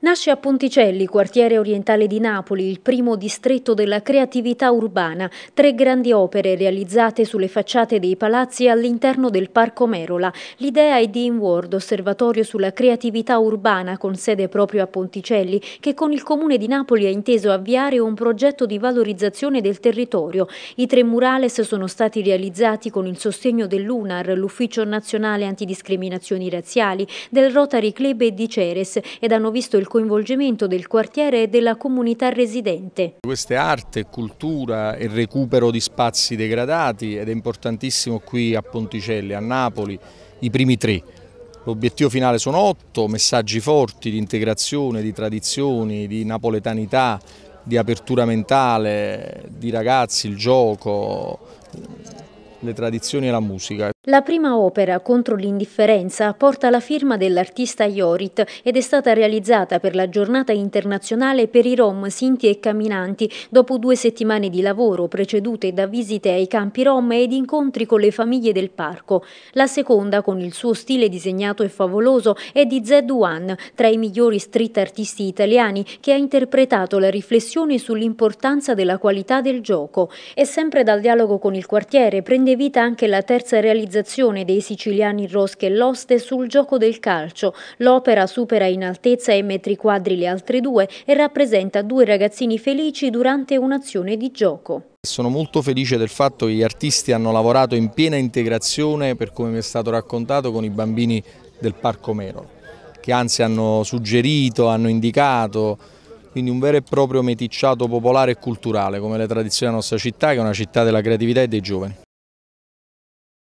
Nasce a Ponticelli, quartiere orientale di Napoli, il primo distretto della creatività urbana, tre grandi opere realizzate sulle facciate dei palazzi all'interno del Parco Merola. L'idea è di InWord, osservatorio sulla creatività urbana con sede proprio a Ponticelli, che con il Comune di Napoli ha inteso avviare un progetto di valorizzazione del territorio. I tre murales sono stati realizzati con il sostegno dell'UNAR, l'Ufficio Nazionale Antidiscriminazioni Razziali, del Rotary Club e di Ceres ed hanno visto il coinvolgimento del quartiere e della comunità residente. Queste arte, cultura e recupero di spazi degradati ed è importantissimo qui a Ponticelli, a Napoli, i primi tre. L'obiettivo finale sono otto, messaggi forti di integrazione, di tradizioni, di napoletanità, di apertura mentale, di ragazzi, il gioco, le tradizioni e la musica. La prima opera contro l'indifferenza porta la firma dell'artista Iorit ed è stata realizzata per la giornata internazionale per i Rom sinti e camminanti dopo due settimane di lavoro precedute da visite ai campi Rom ed incontri con le famiglie del parco. La seconda, con il suo stile disegnato e favoloso, è di Zed One, tra i migliori street artisti italiani che ha interpretato la riflessione sull'importanza della qualità del gioco. E sempre dal dialogo con il quartiere prende vita anche la terza realizzazione organizzazione dei siciliani Rosche e Loste sul gioco del calcio. L'opera supera in altezza e metri quadri le altre due e rappresenta due ragazzini felici durante un'azione di gioco. Sono molto felice del fatto che gli artisti hanno lavorato in piena integrazione, per come mi è stato raccontato, con i bambini del Parco Mero, che anzi hanno suggerito, hanno indicato quindi un vero e proprio meticciato popolare e culturale come le tradizioni della nostra città che è una città della creatività e dei giovani.